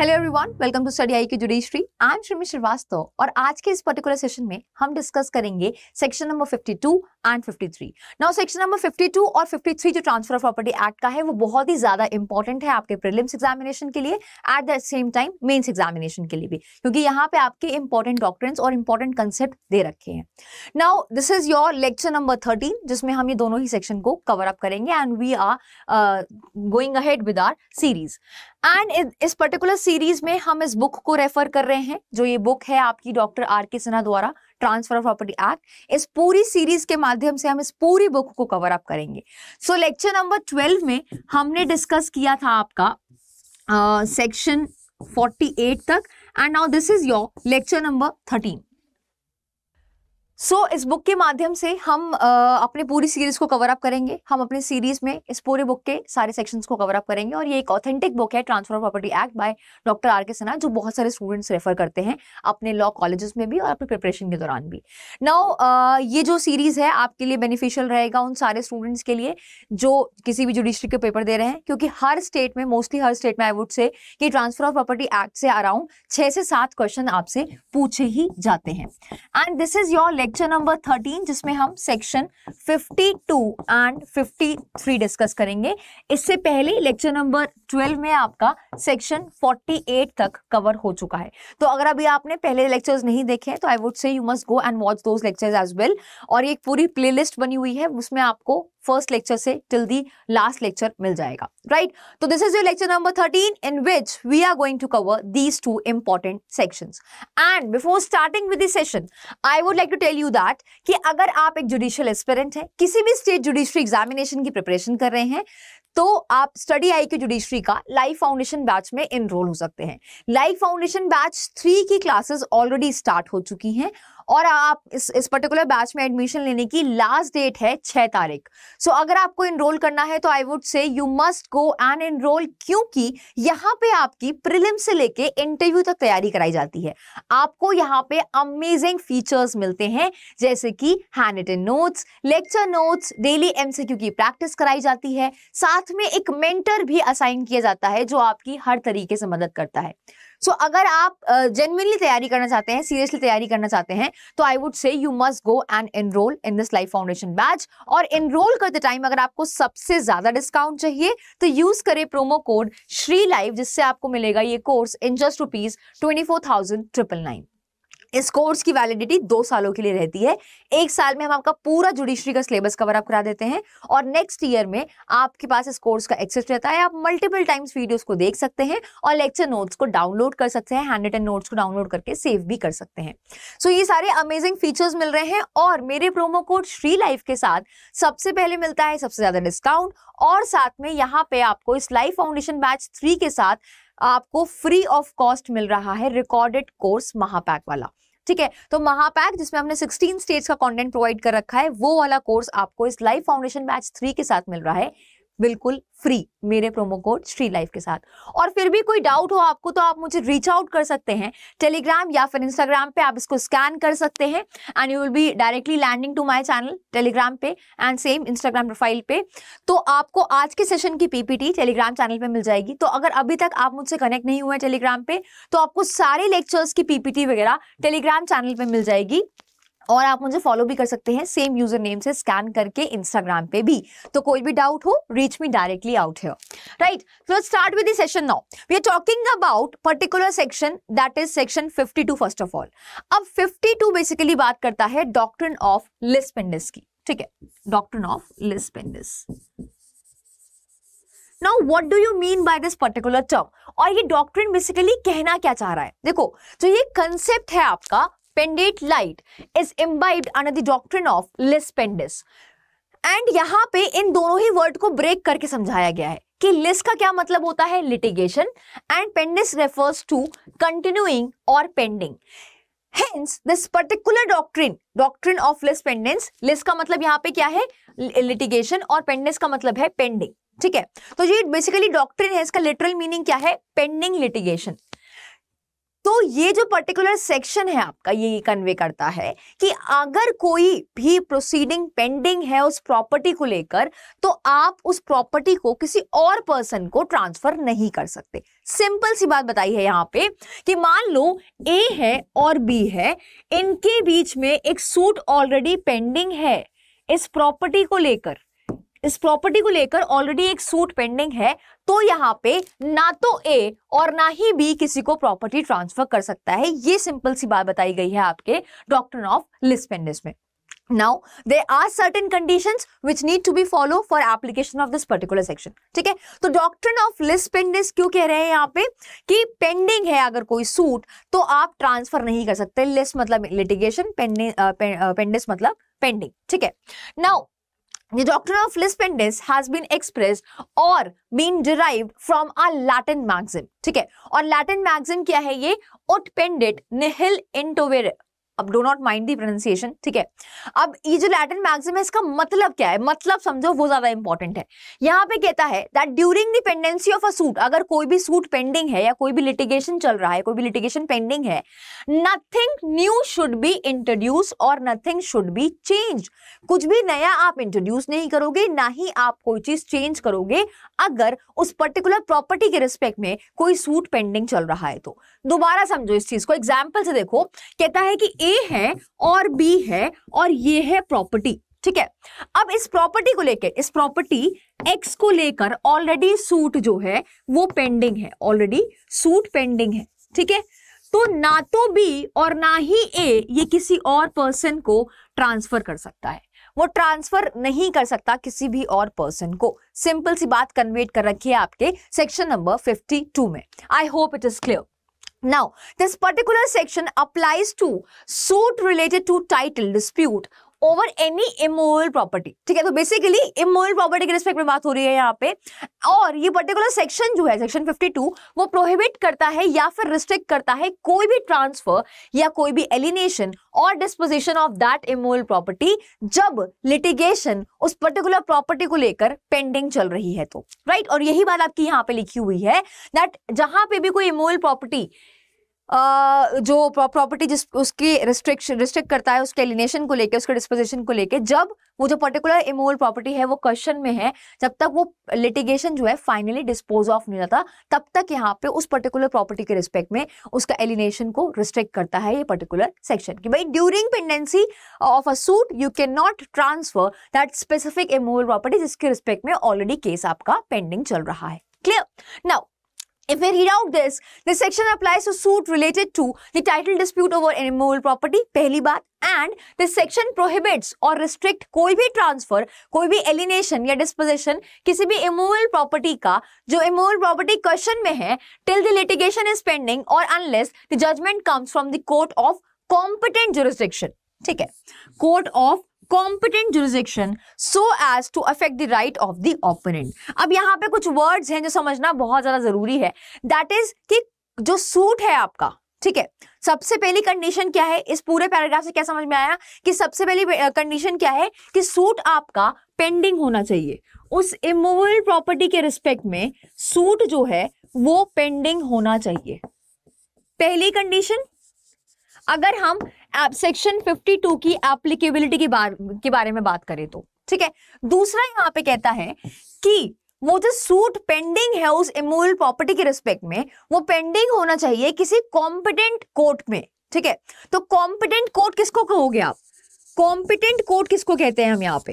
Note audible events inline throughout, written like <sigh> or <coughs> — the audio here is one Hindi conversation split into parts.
Hello everyone welcome to Study IQ judiciary I am Shrimi Srivastava और आज के इस पर्टिकुलर सेशन में हम डिस्कस करेंगे section number 52 and 53 now section number 52 और 53 जो ट्रांसफर ऑफ प्रॉपर्टी एक्ट का है वो बहुत ही ज्यादा इंपॉर्टेंट है आपके प्रिलिम्स एग्जामिनेशन के लिए at the same time mains examination के लिए भी क्योंकि यहाँ पे आपके इंपॉर्टेंट डॉक्ट्रेंस और इंपॉर्टेंट कंसेप्ट दे रखे हैं now this is your lecture number thirteen जिसमें हम ये दोनों ही सेक्शन को कवर अप करेंगे and we are going ahead with our series and इस पर्टिकुलर सीरीज में हम इस बुक को रेफर कर रहे हैं जो ये बुक है आपकी डॉक्टर आर के सिन्हा द्वारा ट्रांसफर ऑफ प्रॉपर्टी एक्ट इस पूरी सीरीज के माध्यम से हम इस पूरी बुक को कवर अप करेंगे सो लेक्चर नंबर ट्वेल्व में हमने डिस्कस किया था आपका सेक्शन फोर्टी एट तक and now this is your lecture number thirteen so so, इस बुक के माध्यम से हम आ, अपने पूरी सीरीज को कवर अप करेंगे हम अपने सीरीज में इस पूरे बुक के सारे सेक्शंस को कवर अप करेंगे और ये एक ऑथेंटिक बुक है Transfer Property act by doctor R K Sinha जो बहुत सारे स्टूडेंट्स रेफर करते हैं अपने लॉ कॉलेजेस में भी और अपने प्रिपरेशन के दौरान भी नाउ ये जो सीरीज है आपके लिए बेनिफिशियल रहेगा उन सारे स्टूडेंट्स के लिए जो किसी भी जुडिशरी के पेपर दे रहे हैं क्योंकि हर स्टेट में मोस्टली हर स्टेट में आई वुड से कि ट्रांसफर ऑफ प्रॉपर्टी एक्ट से अराउंड छः से सात क्वेश्चन आपसे पूछे ही जाते हैं and this is your lecture number thirteen जिसमें हम section fifty two and fifty three discuss करेंगे इससे पहले लेक्चर नंबर ट्वेल्व में आपका सेक्शन फोर्टी एट तक कवर हो चुका है तो अगर अभी आपने पहले लेक्चर्स नहीं देखे तो I would say you must go and watch those lectures as well और एक पूरी प्ले बनी हुई है उसमें आपको फर्स्ट लेक्चर से टिल दी लास्ट लेक्चर मिल जाएगा राइट तो this is your lecture number thirteen in which we are going to cover these two important sections and before starting with this session I would like to tell you that कि अगर आप एक जुडिशियल एस्पेरेंट हैं किसी भी स्टेट जुडिशरी एग्जामिनेशन की प्रिपरेशन कर रहे हैं तो आप स्टडी आई के जुडिशरी का लाइव फाउंडेशन बैच में इनरोल हो सकते हैं लाइव फाउंडेशन बैच थ्री की क्लासेस ऑलरेडी स्टार्ट हो चुकी हैं और आप इस इस पर्टिकुलर बैच में एडमिशन लेने की लास्ट डेट है छह तारीख सो अगर आपको इनरोल करना है तो I would say you must go and enrol क्योंकि यहाँ पे आपकी प्रिलिम से लेके इंटरव्यू तक तैयारी कराई जाती है आपको यहाँ पे अमेजिंग फीचर्स मिलते हैं जैसे कि hand notes lecture notes daily MCQ की प्रैक्टिस कराई जाती है साथ में एक मेंटर भी असाइन किया जाता है जो आपकी हर तरीके से मदद करता है सो so, अगर आप जेनविनली uh, तैयारी करना चाहते हैं सीरियसली तैयारी करना चाहते हैं तो I would say you must go and enrol in this life foundation batch और एनरोल करते टाइम अगर आपको सबसे ज्यादा डिस्काउंट चाहिए तो यूज करें प्रोमो कोड श्री लाइव जिससे आपको मिलेगा ये course in just rupees twenty four thousand triple nine इस कोर्स की वैलिडिटी दो सालों के लिए रहती है एक साल में हम आपका पूरा जुडिशरी का सिलेबस कवर अप करा देते हैं और नेक्स्ट ईयर में आपके पास इस कोर्स का एक्सेस रहता है आप मल्टीपल टाइम्स वीडियोस को देख सकते हैं और लेक्चर नोट्स को डाउनलोड कर सकते हैं हैंड रिटन नोट्स को डाउनलोड करके सेव भी कर सकते हैं सो so, ये सारे अमेजिंग फीचर्स मिल रहे हैं और मेरे प्रोमो कोड श्री लाइफ के साथ सबसे पहले मिलता है सबसे ज्यादा डिस्काउंट और साथ में यहाँ पे आपको इस लाइफ फाउंडेशन बैच थ्री के साथ आपको फ्री ऑफ कॉस्ट मिल रहा है रिकॉर्डेड कोर्स महापैक वाला ठीक है तो महापैक जिसमें हमने 16 स्टेट्स का कंटेंट प्रोवाइड कर रखा है वो वाला कोर्स आपको इस लाइव फाउंडेशन बैच थ्री के साथ मिल रहा है बिल्कुल फ्री मेरे प्रोमो कोड श्री लाइफ के साथ और फिर भी कोई डाउट हो आपको तो आप मुझे रीच आउट कर सकते हैं टेलीग्राम या फिर इंस्टाग्राम पे आप इसको स्कैन कर सकते हैं and you will be directly landing to my channel Telegram पे एंड सेम इंस्टाग्राम प्रोफाइल पे तो आपको आज के सेशन की पीपीटी टेलीग्राम चैनल पे मिल जाएगी तो अगर अभी तक आप मुझसे कनेक्ट नहीं हुए टेलीग्राम पे तो आपको सारे लेक्चर्स की पीपीटी वगैरह टेलीग्राम चैनल पर मिल जाएगी और आप मुझे फॉलो भी कर सकते हैं सेम यूजर नेम से स्कैन करके इंस्टाग्राम पे भी तो कोई भी डाउट हो reach me directly out here right so start with session now we are talking about particular section that is section 52 first of all अब 52 बेसिकली बात करता है डॉक्टर ऑफ लिस्पेंडिस की ठीक है doctrine of lis pendens Now, what do you mean by this particular term? और ये doctrine basically कहना क्या चाह रहा है देखो तो ये concept है आपका pendente lite is imbibed under the doctrine of lis pendens and यहाँ पे इन दोनों ही वर्ड को ब्रेक करके समझाया गया है कि लिस का क्या मतलब होता है litigation and pendens refers to continuing और pending hence this particular doctrine doctrine of lis pendens lis का मतलब यहाँ पे क्या है लिटिगेशन और पेंडेंस का मतलब है पेंडिंग ठीक है तो ये बेसिकली डॉक्ट्रिन है इसका लिटरल मीनिंग क्या है पेंडिंग लिटिगेशन तो ये जो पर्टिकुलर सेक्शन है आपका ये कन्वे करता है कि अगर कोई भी प्रोसीडिंग पेंडिंग है उस प्रॉपर्टी को लेकर तो आप उस प्रॉपर्टी को किसी और पर्सन को ट्रांसफर नहीं कर सकते सिंपल सी बात बताई है यहाँ पे कि मान लो ए है और बी है इनके बीच में एक सूट ऑलरेडी पेंडिंग है इस प्रॉपर्टी को लेकर इस प्रॉपर्टी को लेकर ऑलरेडी एक सूट पेंडिंग है तो यहाँ पे ना तो ए और ना ही बी किसी को प्रॉपर्टी ट्रांसफर कर सकता है ये सिंपल सी बात बताई गई है आपके डॉक्टर ऑफ लिस्पेंडिस में now there are certain condition which need to be follow for application of this particular section ठीक है तो डॉक्टर ऑफ लिस्पेंडिस क्यों कह रहे हैं यहाँ पे कि पेंडिंग है अगर कोई सूट तो आप ट्रांसफर नहीं कर सकते लिस्ट मतलब लिटिगेशन पेंडिस मतलब पेंडिंग ठीक है now The doctrine of Lispendius has been expressed or been derived from a Latin maxim. ठीक है और Latin maxim क्या है ये? Ut pendit nihil intovere. अब do not mind the pronunciation ठीक है अब ये जो लैटिन मैक्सिम है इसका मतलब क्या है मतलब समझो वो ज्यादा इंपॉर्टेंट है यहाँ पे कहता है that during the pendency of a suit अगर कोई भी सूट पेंडिंग है या कोई भी लिटिगेशन चल रहा है कोई भी लिटिगेशन पेंडिंग है nothing new should be introduce और नथिंग शुड बी चेंज कुछ भी नया आप इंट्रोड्यूस नहीं करोगे ना ही आप कोई चीज चेंज करोगे अगर उस पर्टिकुलर प्रॉपर्टी के रिस्पेक्ट में कोई सूट पेंडिंग चल रहा है तो दोबारा समझो इस चीज को एग्जाम्पल से देखो कहता है कि ए है और बी है और ये है प्रॉपर्टी ठीक है अब इस प्रॉपर्टी को लेकर इस प्रॉपर्टी एक्स को लेकर ऑलरेडी सूट जो है वो पेंडिंग है ऑलरेडी सूट पेंडिंग है ठीक है तो ना तो बी और ना ही ए ये किसी और पर्सन को ट्रांसफर कर सकता है वो ट्रांसफर नहीं कर सकता किसी भी और पर्सन को सिंपल सी बात कन्वेट कर रखी है आपके सेक्शन नंबर 52 में I hope it is clear now this particular section applies to suit related to title dispute over any immovable property ठीक है तो बेसिकली इमोरल प्रॉपर्टी के रिस्पेक्ट में बात हो रही है यहाँ पे और ये पर्टिकुलर सेक्शन जो है सेक्शन 52 वो प्रोहिबिट करता है या फिर रिस्ट्रिक्ट करता है कोई भी ट्रांसफर या कोई भी एलिनेशन और disposition of that immovable property जब लिटिगेशन उस पर्टिकुलर प्रॉपर्टी को लेकर पेंडिंग चल रही है तो राइट right? और यही बात आपकी यहाँ पे लिखी हुई है दैट जहां पे भी कोई इमोरल प्रॉपर्टी जो प्रॉपर्टी जिस उसकी रिस्ट्रिक्शन रिस्ट्रिक्ट करता है उसके एलिनेशन को लेकर उसके डिस्पोजिशन को लेकर जब वो जो पर्टिकुलर इमोल प्रॉपर्टी है वो क्वेश्चन में है जब तक वो लिटिगेशन जो है फाइनली डिस्पोज ऑफ नहीं होता तब तक यहाँ पे उस पर्टिकुलर प्रॉपर्टी के रिस्पेक्ट में उसका एलिनेशन को रिस्ट्रिक्ट करता है ये पर्टिकुलर सेक्शन की भाई during pendency of a suit you can not transfer that specific immovable property जिसके रिस्पेक्ट में ऑलरेडी केस आपका पेंडिंग चल रहा है clear now If we read out this, this section applies to suit related to the title dispute over immovable property, पहली बात, एंड दिस सेक्शन प्रोहिबिट्स और रिस्ट्रिक्ट कोई भी ट्रांसफर कोई भी एलिनेशन या डिस्पोजिशन किसी भी इमूवल प्रॉपर्टी का जो इमूवल प्रॉपर्टी क्वेश्चन में है till the litigation is pending और unless the judgement comes from the court of competent jurisdiction ठीक है court of competent jurisdiction so as to affect the right of the opponent अब यहाँ पे कुछ वर्ड्स हैं जो समझना बहुत ज्यादा जरूरी है दैट इज कि जो सूट है आपका ठीक है सबसे पहली कंडीशन क्या है इस पूरे पैराग्राफ से क्या समझ में आया कि सबसे पहली कंडीशन क्या है कि सूट आपका पेंडिंग होना चाहिए उस इमोवेबल प्रॉपर्टी के रिस्पेक्ट में सूट जो है वो पेंडिंग होना चाहिए पहली कंडीशन अगर हम सेक्शन 52 की एप्लीकेबिलिटी के बारे के बारे में बात करें तो ठीक है दूसरा यहाँ पे कहता है कि वो जो सूट पेंडिंग है उस इमोल प्रॉपर्टी के रिस्पेक्ट में वो पेंडिंग होना चाहिए किसी कॉम्पिटेंट कोर्ट में ठीक है तो कॉम्पिटेंट कोर्ट किसको कहोगे आप कॉम्पिटेंट कोर्ट किसको कहते हैं हम यहाँ पे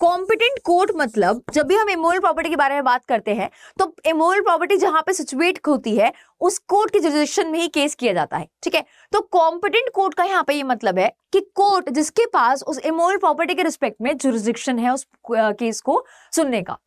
कॉम्पिटेंट कोर्ट मतलब जब भी हम इमोल प्रॉपर्टी के बारे में बात करते हैं तो इमोल प्रॉपर्टी जहां पे सिचुएट होती है उस कोर्ट के जुडिशन में ही केस किया जाता है ठीक है तो कॉम्पिटेंट कोर्ट का यहाँ पे ये मतलब है कि कोर्ट जिसके पास उस इमोल प्रॉपर्टी के रिस्पेक्ट में जुरिस्डिक्शन है उस केस को सुनने का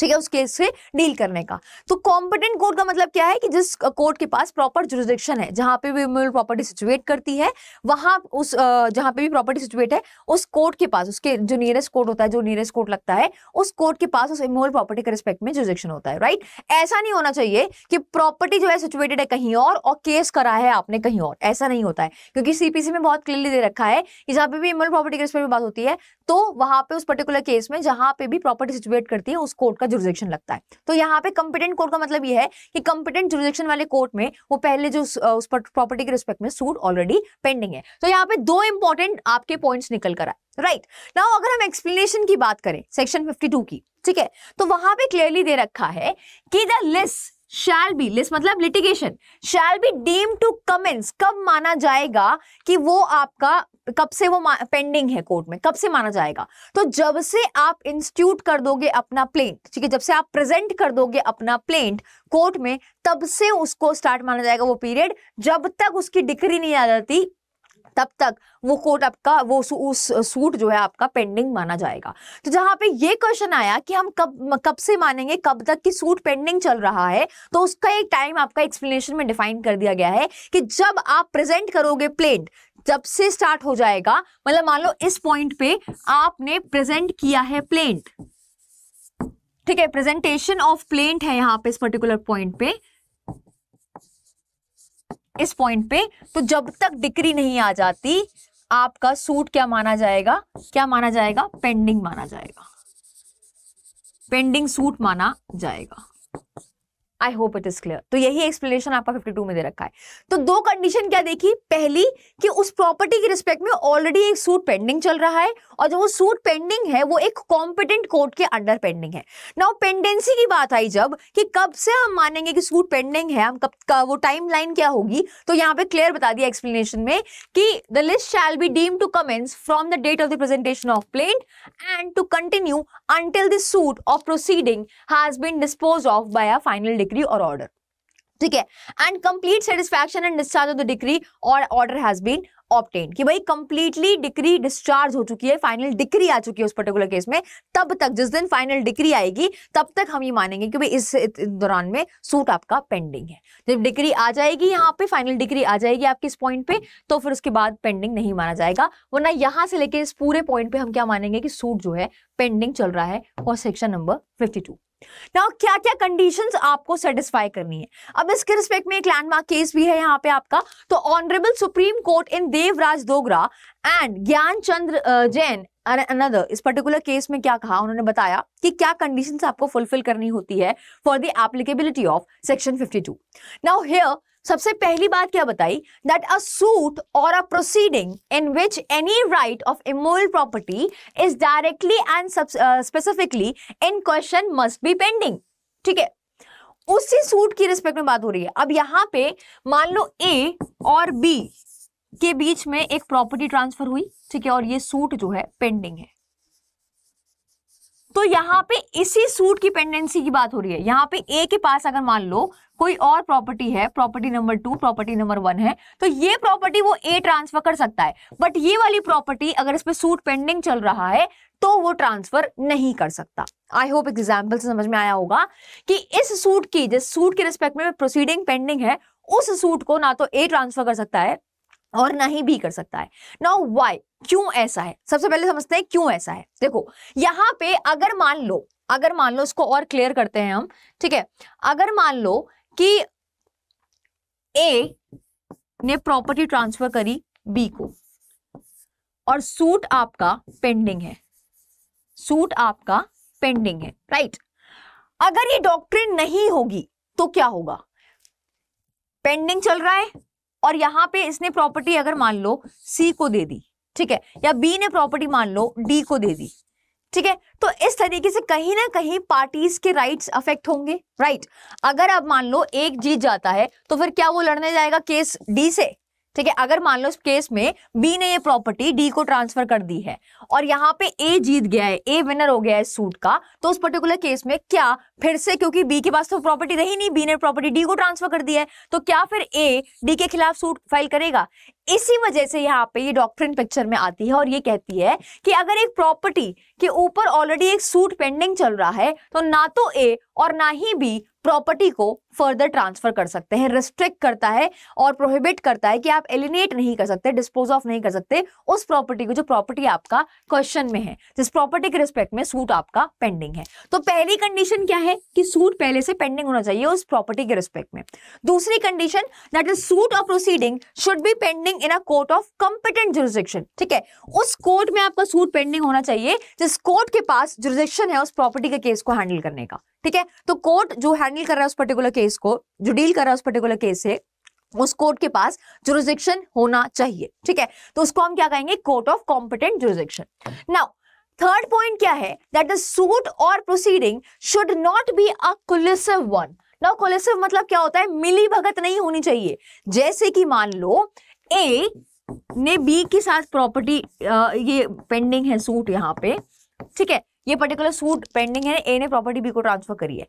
ठीक है उस केस से डील करने का तो कॉम्पिटेंट कोर्ट का मतलब क्या है कि जिस कोर्ट के पास प्रॉपर जुरिस्डिक्शन है जहां पे भी म्यूल प्रॉपर्टी सिचुएट करती है वहां उस जहां पे भी प्रॉपर्टी सिचुएट है उस कोर्ट के पास उसके जो नियरेस्ट कोर्ट होता है जो नियरेस्ट कोर्ट लगता है उस कोर्ट के पास उस इम्यूल प्रॉपर्टी के रिस्पेक्ट में जुरिस्डिक्शन होता है राइट ऐसा नहीं होना चाहिए कि प्रॉपर्टी जो है सिचुएटेड है कहीं और और केस करा है आपने कहीं और ऐसा नहीं होता है क्योंकि सीपीसी में बहुत क्लियरली दे रखा है कि जहां पर भी इम्यूल प्रॉपर्टी के रिस्पेक्ट में बात होती है तो वहां पर उस पर्टिकुलर केस में जहां पर भी प्रॉपर्टी सिचुएट करती है उस कोर्ट आपका जुरिजेक्शन लगता है तो यहाँ पे कॉम्पिटेंट कोर्ट का मतलब ये है कि कॉम्पिटेंट जुरिजेक्शन वाले कोर्ट में वो पहले जो उस प्रॉपर्टी के रिस्पेक्ट में सूट ऑलरेडी पेंडिंग है तो यहाँ पे दो इंपॉर्टेंट आपके पॉइंट्स निकल कर आए राइट right. नाउ अगर हम एक्सप्लेनेशन की बात करें सेक्शन 52 की ठीक है तो वहां पे क्लियरली दे रखा है कि the list shall be lis मतलब litigation shall be deem to commence कब माना जाएगा कि वो आपका कब से वो पेंडिंग है कोर्ट में कब से माना जाएगा तो जब से आप इंस्टीट्यूट कर दोगे अपना प्लेंट ठीक है जब से आप प्रेजेंट कर दोगे अपना प्लेंट कोर्ट में तब से उसको स्टार्ट माना जाएगा वो पीरियड जब तक उसकी डिग्री नहीं आ जाती तब तक वो कोर्ट आपका वो उस सूट जो है आपका पेंडिंग माना जाएगा तो जहां पे ये क्वेश्चन आया कि हम कब कब से मानेंगे कब तक की सूट पेंडिंग चल रहा है तो उसका एक टाइम आपका एक्सप्लेनेशन में डिफाइन कर दिया गया है कि जब आप प्रेजेंट करोगे प्लेट जब से स्टार्ट हो जाएगा मतलब मान लो इस पॉइंट पे आपने प्रेजेंट किया है प्लेंट ठीक है प्रेजेंटेशन ऑफ प्लेंट है यहां पे इस पर्टिकुलर पॉइंट पे इस पॉइंट पे तो जब तक डिक्री नहीं आ जाती आपका सूट क्या माना जाएगा क्या माना जाएगा पेंडिंग माना जाएगा पेंडिंग सूट माना जाएगा I hope it is clear तो यही एक्सप्लेनेशन आपका 52 में दे रखा है तो दो कंडीशन क्या देखी पहली कि उस प्रॉपर्टी के रिस्पेक्ट में ऑलरेडी एक सूट पेंडिंग चल रहा है और जो वो सूट पेंडिंग है वो एक कॉम्पिटेंट कोर्ट के अंडर पेंडिंग है ना पेंडेंसी की बात आई जब कि कब से हम मानेंगे कि सूट पेंडिंग है हम कब का वो टाइम लाइन क्या होगी तो यहाँ पे क्लियर बता दिया एक्सप्लेनेशन में कि the list shall be deem to commence from the date of the presentation of plaint and to continue until the suit of proceeding has been dispose off by a final decree decree और ऑर्डर ठीक है and complete satisfaction and discharge of the decree और ऑर्डर हैज बीन ऑप्टेन कि भाई कंप्लीटली डिक्री डिस्चार्ज हो चुकी है फाइनल डिक्री आ चुकी है उस पर्टिकुलर केस में तब तक जिस दिन फाइनल डिक्री आएगी तब तक हम ये मानेंगे कि भाई इस दौरान में सूट आपका पेंडिंग है जब डिक्री आ जाएगी यहाँ पे फाइनल डिक्री आ जाएगी आपके इस पॉइंट पे तो फिर उसके बाद पेंडिंग नहीं माना जाएगा वरना यहाँ से लेके इस पूरे पॉइंट पे हम क्या मानेंगे कि सूट जो है पेंडिंग चल रहा है और सेक्शन नंबर फिफ्टी ना क्या क्या कंडीशंस आपको सेटिस्फाई करनी है अब इसके रिस्पेक्ट में एक लैंडमार्क केस भी है यहाँ पे आपका तो honourable supreme court in Devraj Dogra and Gyan Chandra Jain another इस पर्टिकुलर केस में क्या कहा उन्होंने बताया कि क्या कंडीशंस आपको फुलफिल करनी होती है for the applicability of section 52 now here सबसे पहली बात क्या बताई दैट अ सूट और a proceeding in which any right of immovable property is directly and specifically in question must be pending ठीक है उसी सूट की रिस्पेक्ट में बात हो रही है अब यहां पे मान लो ए और बी के बीच में एक प्रॉपर्टी ट्रांसफर हुई ठीक है और ये सूट जो है पेंडिंग है तो यहाँ पे इसी सूट की पेंडेंसी की बात हो रही है यहाँ पे ए के पास अगर मान लो कोई और प्रॉपर्टी है property number two property number one है तो ये प्रॉपर्टी वो ए ट्रांसफर कर सकता है बट ये वाली प्रॉपर्टी अगर इस पर सूट पेंडिंग चल रहा है तो वो ट्रांसफर नहीं कर सकता आई होप एग्जाम्पल से समझ में आया होगा कि इस सूट की जिस सूट के रिस्पेक्ट में प्रोसीडिंग पेंडिंग है उस सूट को ना तो ए ट्रांसफर कर सकता है और ना ही भी कर सकता है नाउ वाई क्यों ऐसा है सबसे पहले समझते हैं क्यों ऐसा है देखो यहाँ पे अगर मान लो अगर मान लो इसको और क्लियर करते हैं हम ठीक है अगर मान लो कि ए ने प्रॉपर्टी ट्रांसफर करी बी को और सूट आपका पेंडिंग है सूट आपका पेंडिंग है राइट अगर ये डॉक्ट्रिन नहीं होगी तो क्या होगा पेंडिंग चल रहा है और यहाँ पे इसने प्रॉपर्टी अगर मान लो सी को दे दी ठीक है या बी ने प्रॉपर्टी मान लो डी को दे दी ठीक है तो इस तरीके से कहीं ना कहीं पार्टीज के राइट्स अफेक्ट होंगे राइट अगर आप मान लो एक जीत जाता है तो फिर क्या वो लड़ने जाएगा केस डी से ठीक है अगर मान लो इस केस में बी ने ये प्रॉपर्टी डी को ट्रांसफर कर दी है और यहाँ पे ए जीत गया है ए विनर हो गया है सूट का तो उस पर्टिकुलर केस में क्या फिर से क्योंकि बी के पास तो प्रॉपर्टी रही नहीं बी ने प्रॉपर्टी डी को ट्रांसफर कर दी है तो क्या फिर ए डी के खिलाफ सूट फाइल करेगा इसी वजह से यहाँ पे ये डॉक्ट्रिन पिक्चर में आती है और ये कहती है कि अगर एक प्रॉपर्टी के ऊपर ऑलरेडी एक सूट पेंडिंग चल रहा है तो ना तो ए और ना ही बी प्रॉपर्टी को फर्दर ट्रांसफर कर सकते हैं रिस्ट्रिक्ट करता है और प्रोहिबिट करता है कि आप एलिनेट नहीं कर सकते डिस्पोज ऑफ नहीं कर सकते उस प्रॉपर्टी को जो प्रॉपर्टी आपका क्वेश्चन में है जिस प्रॉपर्टी के रिस्पेक्ट में सूट आपका पेंडिंग है तो पहली कंडीशन क्या है कि सूट पहले से पेंडिंग होना चाहिए उस प्रॉपर्टी के रिस्पेक्ट में दूसरी condition that is suit of proceeding should be pending in a court of competent jurisdiction ठीक है उस कोर्ट में आपका सूट पेंडिंग होना चाहिए जिस कोर्ट के पास जुरिस्डिक्शन है उस प्रॉपर्टी के केस को हैंडल करने का ठीक है तो कोर्ट जो हैंडल कर रहा है उस पर्टिकुलर केस केस को जो डील कर रहा है उस पर्टिकुलर केस से उस कोर्ट के पास जुरिस्डिक्शन होना चाहिए ठीक है तो उसको हम क्या कहेंगे court of competent jurisdiction now third point क्या है दैट द सूट और proceeding should not be a collusive one now collusive मतलब क्या होता है मिली भगत नहीं होनी चाहिए जैसे कि मान लो ए ने बी के साथ प्रॉपर्टी ये पेंडिंग है सूट यहाँ पे ठीक है ये पर्टिकुलर सूट पेंडिंग है ए ने प्रॉपर्टी बी को ट्रांसफर करी है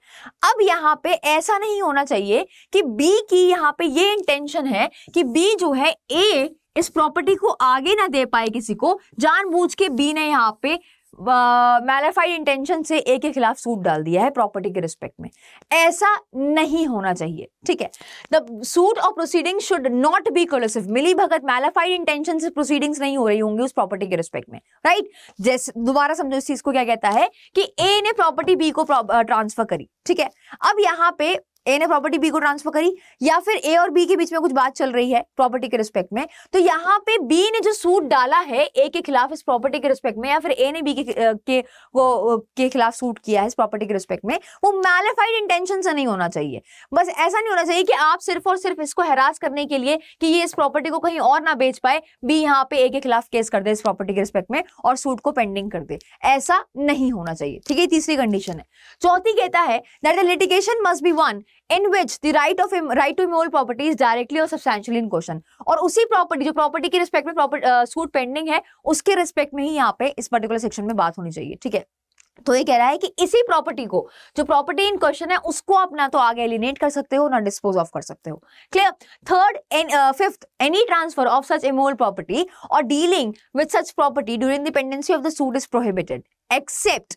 अब यहाँ पे ऐसा नहीं होना चाहिए कि बी की यहाँ पे ये इंटेंशन है कि बी जो है ए इस प्रॉपर्टी को आगे ना दे पाए किसी को जानबूझ के बी ने यहाँ पे मैलाफाइड uh, इंटेंशन से ए के खिलाफ सूट डाल दिया है प्रॉपर्टी के रिस्पेक्ट में ऐसा नहीं होना चाहिए ठीक है द सूट और proceeding should not be collusive मिली भगत मैलाफाइड इंटेंशन से प्रोसीडिंग्स नहीं हो रही होंगी उस प्रॉपर्टी के रिस्पेक्ट में राइट जैसे दोबारा समझो इस चीज को क्या कहता है कि ए ने प्रॉपर्टी बी को ट्रांसफर करी ठीक है अब यहाँ पे ए ने प्रॉपर्टी बी को ट्रांसफर करी या फिर ए और बी के बीच में कुछ बात चल रही है प्रॉपर्टी के रिस्पेक्ट में तो यहाँ पे बी ने जो सूट डाला है ए के खिलाफ इस प्रॉपर्टी के रिस्पेक्ट में या फिर ए ने बी के के वो के खिलाफ सूट किया है इस प्रॉपर्टी के रिस्पेक्ट में वो मैलिफाइड इंटेंशन से नहीं होना चाहिए बस ऐसा नहीं होना चाहिए कि आप सिर्फ और सिर्फ इसको हैरास करने के लिए कि ये इस प्रॉपर्टी को कहीं और ना बेच पाए बी यहाँ पे ए के खिलाफ केस कर दे इस प्रॉपर्टी के रिस्पेक्ट में और सूट को पेंडिंग कर दे ऐसा नहीं होना चाहिए ठीक है तीसरी कंडीशन है चौथी कहता है that the litigation must be one in which the right of right to immovable property is directly और सब्सटैंशियली इन क्वेश्चन और उसी प्रॉपर्टी जो प्रॉपर्टी के रिस्पेक्ट में सूट पेंडिंग है उसके रिस्पेक्ट में ही यहाँ पे इस पर्टिकुलर सेक्शन में बात होनी चाहिए ठीक है तो ये कह रहा है कि इसी प्रॉपर्टी को जो प्रॉपर्टी इन क्वेश्चन है उसको आप ना तो आगे एलिनेट कर सकते हो ना डिस्पोज ऑफ कर सकते हो clear third and fifth any transfer of such immovable property और dealing with such property during the pendency of the suit is prohibited except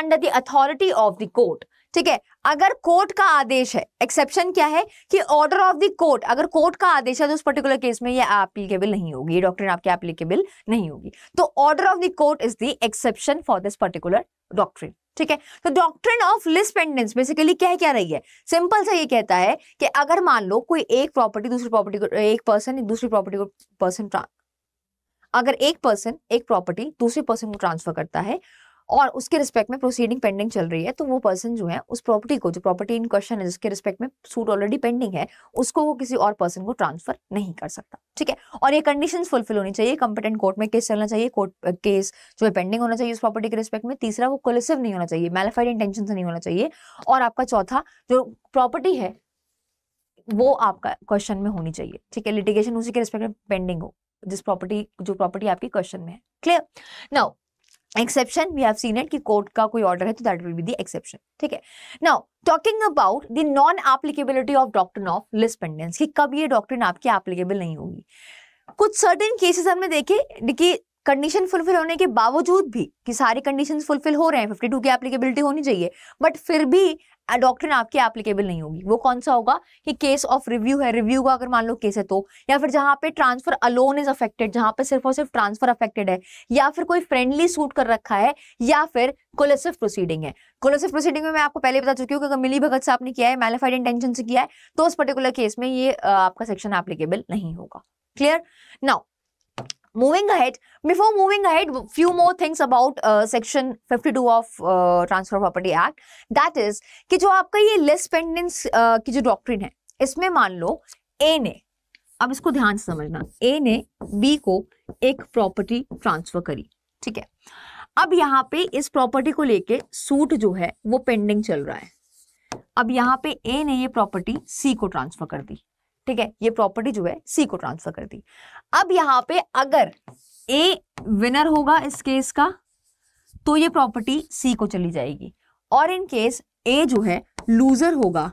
under the authority of the court ठीक है अगर कोर्ट का आदेश है एक्सेप्शन क्या है कि ऑर्डर ऑफ द कोर्ट अगर कोर्ट का आदेश है तो उस पर्टिकुलर केस में ये एप्लीकेबल नहीं होगी ये डॉक्ट्रिन आपके एप्लीकेबल नहीं होगी तो order of the court is the exception for this particular doctrine ठीक है तो doctrine of lis pendens basically क्या क्या रही है सिंपल सा ये कहता है कि अगर मान लो कोई एक प्रॉपर्टी दूसरी प्रॉपर्टी को एक पर्सन दूसरी प्रॉपर्टी को पर्सन अगर एक पर्सन एक प्रॉपर्टी दूसरे पर्सन को ट्रांसफर करता है और उसके रिस्पेक्ट में प्रोसीडिंग पेंडिंग चल रही है तो वो पर्सन जो है उस प्रॉपर्टी को जो प्रॉपर्टी इन क्वेश्चन है जिसके रिस्पेक्ट में सूट ऑलरेडी पेंडिंग है उसको वो किसी और पर्सन को ट्रांसफर नहीं कर सकता ठीक है और ये कंडीशन फुलफिल होनी चाहिए कंपिटेंट कोर्ट में केस चलना चाहिए कोर्ट केस जो है पेंडिंग होना चाहिए उस प्रॉपर्टी के रिस्पेक्ट में तीसरा वो कोलिसिव नहीं होना चाहिए मेलिफाइड इंटेंशन से नहीं होना चाहिए और आपका चौथा जो प्रॉपर्टी है वो आपका क्वेश्चन में होनी चाहिए ठीक है लिटिगेशन उसी के रिस्पेक्ट में पेंडिंग हो जिस प्रॉपर्टी जो प्रॉपर्टी आपकी क्वेश्चन में है clear now exception we have seen it कि कोर्ट का कोई ऑर्डर है तो that will be the exception ठीक है now talking about the non applicability of doctrine of lis pendens कि कब ये डॉक्ट्रिन आपकी एप्लीकेबल नहीं होगी कुछ सर्टेन केसेस हमने देखे कि कंडीशन फुलफिल होने के बावजूद भी कि सारी कंडीशंस फुलफिल हो रहे हैं 52 की एप्लीकेबिलिटी होनी चाहिए बट फिर भी डॉक्ट्रिन आपके एप्लीकेबल नहीं होगी वो कौन सा होगा कि केस ऑफ रिव्यू है रिव्यू का अगर मान लो केस है तो या फिर जहां पे ट्रांसफर अलोन इज अफेक्टेड जहां पे सिर्फ और सिर्फ ट्रांसफर अफेक्टेड है या फिर कोई फ्रेंडली सूट कर रखा है या फिर कोलेसिव प्रोसीडिंग है कोलेसिव प्रोसीडिंग में मैं आपको पहले बता चुकी हूँ कि अगर मिली भगत से आपने किया है मैलिफाइड इंटेंशन से किया है तो उस पर्टिकुलर केस में ये आपका सेक्शन एप्लीकेबल नहीं होगा clear now moving ahead before moving ahead few more things about uh, section 52 of uh, transfer property act that is कि जो आपका ये लेस पेंडेंस uh, की जो डॉक्ट्रिन है इसमें मान लो ए ने अब इसको ध्यान से समझना ए ने बी को एक प्रॉपर्टी ट्रांसफर करी ठीक है अब यहाँ पे इस प्रॉपर्टी को लेके सूट जो है वो पेंडिंग चल रहा है अब यहाँ पे ए ने ये प्रॉपर्टी सी को ट्रांसफर कर दी ठीक है ये प्रॉपर्टी जो है सी को ट्रांसफर कर दी अब यहां पे अगर ए विनर होगा इस केस का तो ये प्रॉपर्टी सी को चली जाएगी और इन केस ए जो है लूजर होगा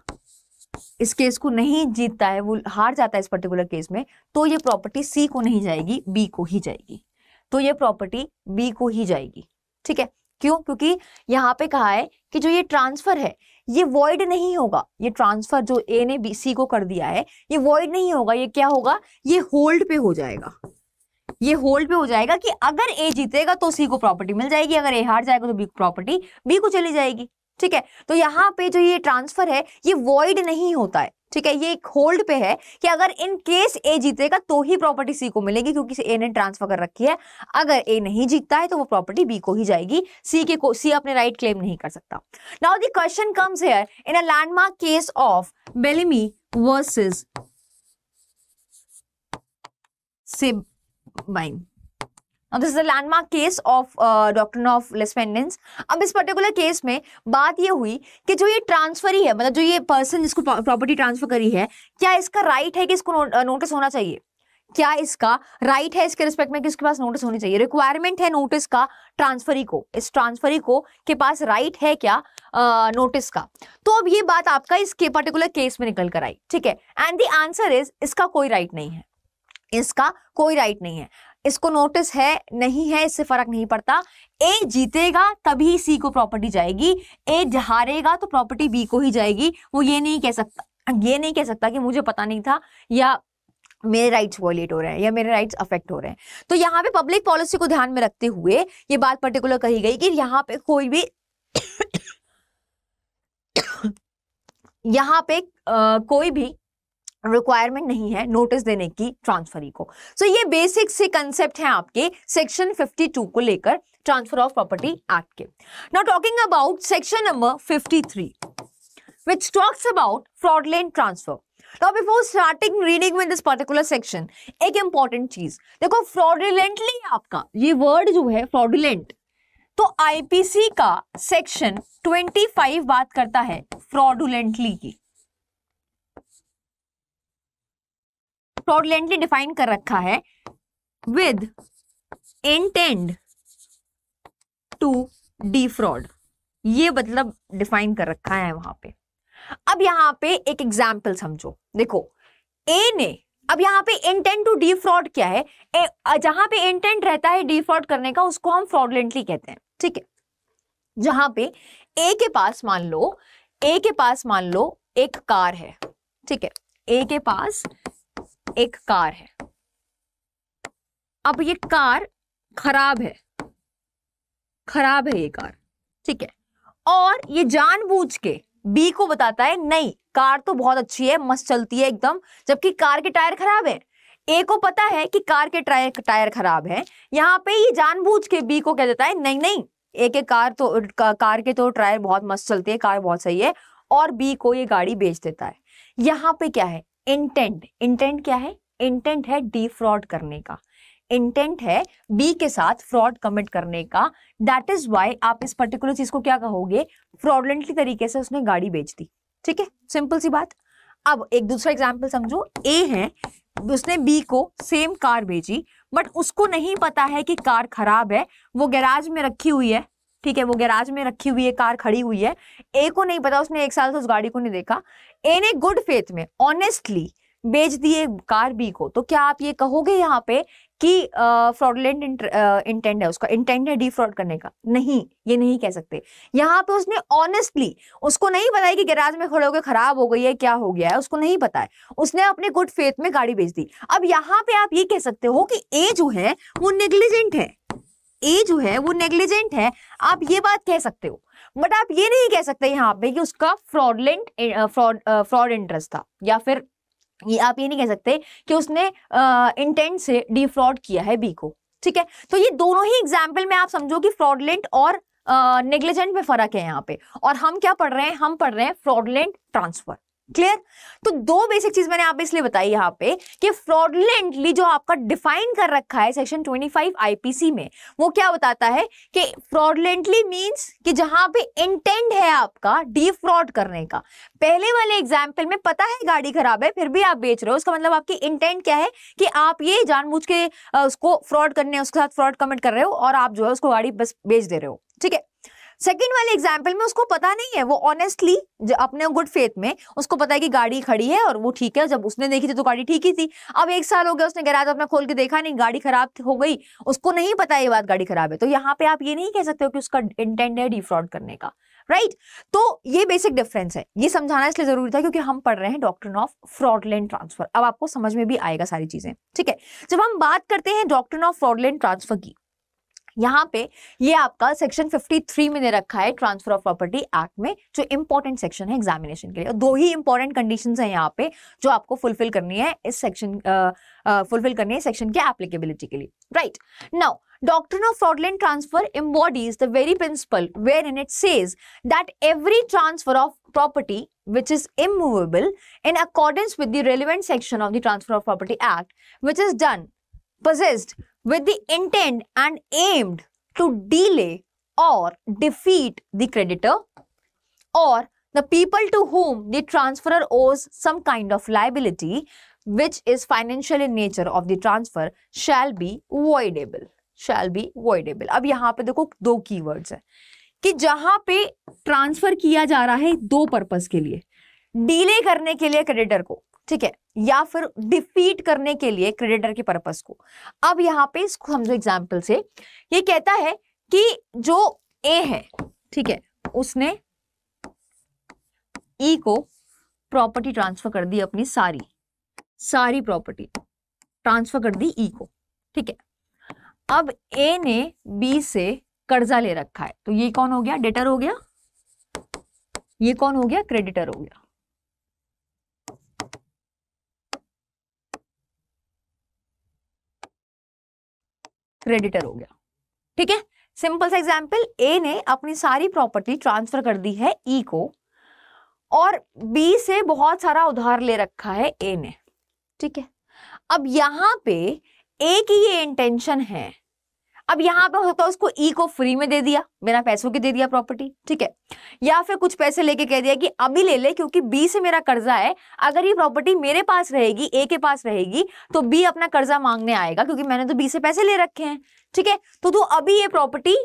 इस केस को नहीं जीतता है वो हार जाता है इस पर्टिकुलर केस में तो ये प्रॉपर्टी सी को नहीं जाएगी बी को ही जाएगी तो ये प्रॉपर्टी बी को ही जाएगी ठीक है क्यों क्योंकि यहां पे कहा है कि जो ये ट्रांसफर है ये वॉइड नहीं होगा ये ट्रांसफर जो ए ने बी सी को कर दिया है ये वॉइड नहीं होगा ये क्या होगा ये होल्ड पे हो जाएगा ये होल्ड पे हो जाएगा कि अगर ए जीतेगा तो सी को प्रॉपर्टी मिल जाएगी अगर ए हार जाएगा तो बी को प्रॉपर्टी बी को चली जाएगी ठीक है तो यहाँ पे जो ये ट्रांसफर है ये वॉइड नहीं होता है ठीक है ये एक होल्ड पे है कि अगर इन केस ए जीतेगा तो ही प्रॉपर्टी सी को मिलेगी क्योंकि ए ने ट्रांसफर कर रखी है अगर ए नहीं जीतता है तो वो प्रॉपर्टी बी को ही जाएगी सी के को सी अपने राइट क्लेम नहीं कर सकता now the question comes here in a landmark case of Bellamy versus Byne Now, this is a landmark case of uh, doctrine of less pendants. अब इस पर्टिकुलर केस में बात ये हुई कि जो ये ट्रांसफर ही है मतलब जो ये पर्सन जिसको प्रॉपर्टी ट्रांसफर करी है क्या इसका राइट right है कि इसको नोटिस uh, होना चाहिए क्या इसका राइट right है इसके रिस्पेक्ट में कि इसके पास नोटिस होनी चाहिए रिक्वायरमेंट है नोटिस का ट्रांसफरी को इस ट्रांसफरी को के पास राइट right है क्या नोटिस uh, का तो अब ये बात आपका इसके पर्टिकुलर केस में निकल कर आई ठीक है एंड द आंसर इज इसका कोई राइट right नहीं है इसका कोई राइट right नहीं है इसको नोटिस है नहीं है इससे फर्क नहीं पड़ता ए जीतेगा तभी सी को प्रॉपर्टी जाएगी ए हारेगा तो प्रॉपर्टी बी को ही जाएगी वो ये नहीं कह सकता ये नहीं कह सकता कि मुझे पता नहीं था या मेरे राइट्स वॉयलेट हो रहे हैं या मेरे राइट्स अफेक्ट हो रहे हैं तो यहाँ पे पब्लिक पॉलिसी को ध्यान में रखते हुए ये बात पर्टिकुलर कही गई कि यहाँ पे कोई भी <coughs> यहाँ पे आ, कोई भी रिक्वायरमेंट नहीं है नोटिस देने की ट्रांसफरी को सो so, ये बेसिक से कंसेप्ट है आपके सेक्शन 52 को लेकर ट्रांसफर ऑफ प्रॉपर्टी एक्ट के now talking about section number 53 three which talks about fraudulent transfer Now before starting reading with this particular section, एक important चीज देखो फ्रॉडुलेंटली आपका ये वर्ड जो है fraudulent तो आईपीसी का सेक्शन 25 बात करता है फ्रॉडुलेंटली की फ्रॉडलेंटली डिफाइन कर रखा है with intend to defraud ये मतलब डिफाइन कर रखा है वहां पे अब यहां पे एक एग्जाम्पल समझो देखो ए ने अब यहां पे इंटेंट टू डी फ्रॉड क्या है ए, जहां पे इंटेंट रहता है डी फ्रॉड करने का उसको हम फ्रॉडलेंटली कहते हैं ठीक है जहां पे ए के पास मान लो ए के पास मान लो एक कार है ठीक है ए के पास एक कार है अब ये कार खराब है खराब है ये कार ठीक है और ये जानबूझ के बी को बताता है नहीं कार तो बहुत अच्छी है मस्त चलती है एकदम जबकि कार के टायर खराब है ए को पता है कि कार के टायर टायर खराब है यहाँ पे ये जानबूझ के बी को कह देता है नहीं नहीं ए के कार तो का, कार के तो टायर बहुत मस्त चलती है कार बहुत सही है और बी को ये गाड़ी बेच देता है यहाँ पे क्या है इंटेंट इंटेंट क्या है इंटेंट है डी फ्रॉड करने का इंटेंट है बी के साथ फ्रॉड कमिट करने का दैट इज वाई आप इस पर्टिकुलर चीज को क्या कहोगे फ्रॉडलेंटली तरीके से उसने गाड़ी बेच दी ठीक है सिंपल सी बात अब एक दूसरा एग्जाम्पल समझो ए है उसने बी को सेम कार भेजी बट उसको नहीं पता है कि कार खराब है वो गैराज में रखी हुई है ठीक है वो गैराज में रखी हुई है कार खड़ी हुई है ए को नहीं पता उसने एक साल से उस गाड़ी को नहीं देखा ए गुड फेथ में ऑनेस्टली बेच दिए कार बी को तो क्या आप ये कहोगे यहाँ पे कि फ्रॉडलेंट इंटेंड है उसका इंटेंड है डिफ्रॉड करने का नहीं ये नहीं कह सकते यहाँ पे उसने ऑनेस्टली उसको नहीं पता है कि गैराज में खड़े होकर खराब हो गई है क्या हो गया है उसको नहीं पता है उसने अपने गुड फेथ में गाड़ी बेच दी अब यहाँ पे आप ये कह सकते हो कि ए जो है वो नेग्लिजेंट है ए जो है वो नेग्लिजेंट है आप ये बात कह सकते हो बट आप ये नहीं कह सकते यहाँ पे कि उसका फ्रॉडलेंट फ्रॉड फ्रॉड इंटरेस्ट था या फिर ये आप ये नहीं कह सकते कि उसने इंटेंट से डिफ्रॉड किया है बी को ठीक है तो ये दोनों ही एग्जाम्पल में आप समझो कि फ्रॉडलेंट और नेग्लिजेंट में फर्क है यहाँ पे और हम क्या पढ़ रहे हैं हम पढ़ रहे हैं फ्रॉडलेंट ट्रांसफर क्लियर तो दो बेसिक चीज मैंने आप इसलिए बताई यहाँ पे कि फ्रॉडलेंटली जो आपका डिफाइन कर रखा है सेक्शन 25 आईपीसी में वो क्या बताता है कि फ्रॉडलेंटली मींस कि जहां पे इंटेंट है आपका डिफ्रॉड करने का पहले वाले एग्जाम्पल में पता है गाड़ी खराब है फिर भी आप बेच रहे हो उसका मतलब आपकी इंटेंट क्या है कि आप ये जानबूझ के उसको फ्रॉड करने उसके साथ फ्रॉड कमेंट कर रहे हो और आप जो है उसको गाड़ी बस बेच दे रहे हो ठीक है सेकेंड वाले एग्जाम्पल में उसको पता नहीं है वो ऑनेस्टली अपने गुड फेथ में उसको पता है कि गाड़ी खड़ी है और वो ठीक है जब उसने देखी थी तो गाड़ी ठीक ही थी अब एक साल हो गया उसने गैराज अपना खोल के देखा नहीं गाड़ी खराब हो गई उसको नहीं पता ये बात गाड़ी खराब है तो यहाँ पे आप ये नहीं कह सकते हो कि उसका इंटेंडेड है फ्रॉड करने का राइट right? तो ये बेसिक डिफरेंस है ये समझाना इसलिए जरूरी था क्योंकि हम पढ़ रहे हैं डॉक्ट्रिन ऑफ फ्रॉडलैंड ट्रांसफर अब आपको समझ में भी आएगा सारी चीजें ठीक है जब हम बात करते हैं डॉक्ट्रिन ऑफ फ्रॉडलैंड ट्रांसफर की यहाँ पे ये आपका सेक्शन 53 में ने रखा है ट्रांसफर ऑफ प्रॉपर्टी एक्ट में जो इंपॉर्टेंट सेक्शन है एग्जामिनेशन के लिए दो ही इंपॉर्टेंट कंडीशन है यहाँ पे जो आपको फुलफिल करनी है इस सेक्शन फुलफिल करनी है सेक्शन के एप्लीकेबिलिटी के लिए right now doctrine of fraudulent transfer embodies the very principle wherein it says that every transfer of property which is immovable in accordance with the relevant section of the transfer of property act which is done possessed with the intent and aimed to delay or defeat the creditor or the people to whom the transferor owes some kind of liability which is financial in nature of the transfer shall be voidable shall be voidable ab yahan pe dekho do keywords hai ki jahan pe transfer kiya ja raha hai do purpose ke liye delay karne ke liye creditor ko theek hai या फिर डिफीट करने के लिए क्रेडिटर के पर्पज को अब यहाँ पे इसको समझो एग्जाम्पल से ये कहता है कि जो ए है ठीक है उसने ई e को प्रॉपर्टी ट्रांसफर कर दी अपनी सारी सारी प्रॉपर्टी ट्रांसफर कर दी ई e को ठीक है अब ए ने बी से कर्जा ले रखा है तो ये कौन हो गया डेटर हो गया ये कौन हो गया क्रेडिटर हो गया क्रेडिटर हो गया ठीक है सिंपल सा एग्जाम्पल ए ने अपनी सारी प्रॉपर्टी ट्रांसफर कर दी है ई e को और बी से बहुत सारा उधार ले रखा है ए ने ठीक है अब यहां पे ए की ये इंटेंशन है अब यहाँ पे होता है उसको ई e को फ्री में दे दिया बिना पैसों के दे दिया प्रॉपर्टी ठीक है या फिर कुछ पैसे लेके कह दिया कि अभी ले ले क्योंकि बी से मेरा कर्जा है अगर ये प्रॉपर्टी मेरे पास रहेगी ए के पास रहेगी तो बी अपना कर्जा मांगने आएगा क्योंकि मैंने तो बी से पैसे ले रखे हैं ठीक है तो तू अभी ये प्रॉपर्टी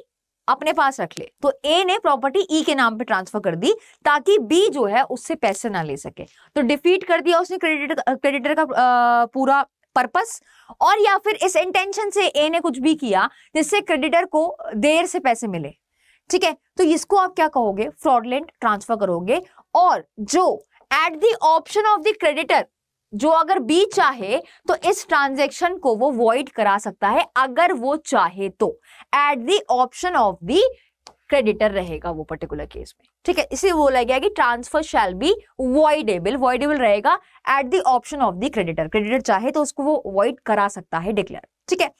अपने पास रख ले तो ए ने प्रॉपर्टी ई e के नाम पे ट्रांसफर कर दी ताकि बी जो है उससे पैसे ना ले सके तो डिफीट कर दिया उसने क्रेडिटर क्रेडिटर का आ, पूरा पर्पस और या फिर इस इंटेंशन से ए ने कुछ भी किया जिससे क्रेडिटर को देर से पैसे मिले ठीक है तो इसको आप क्या कहोगे फ्रॉडलेंट ट्रांसफर करोगे और जो at the option of the creditor जो अगर बी चाहे तो इस ट्रांजेक्शन को वो वॉइड करा सकता है अगर वो चाहे तो at the option of the creditor रहेगा वो पर्टिकुलर केस में ठीक है इसे बोला गया कि transfer shall be voidable voidable रहेगा at the option of the creditor creditor चाहे तो उसको वो अवॉइड करा सकता है डिक्लेयर ठीक है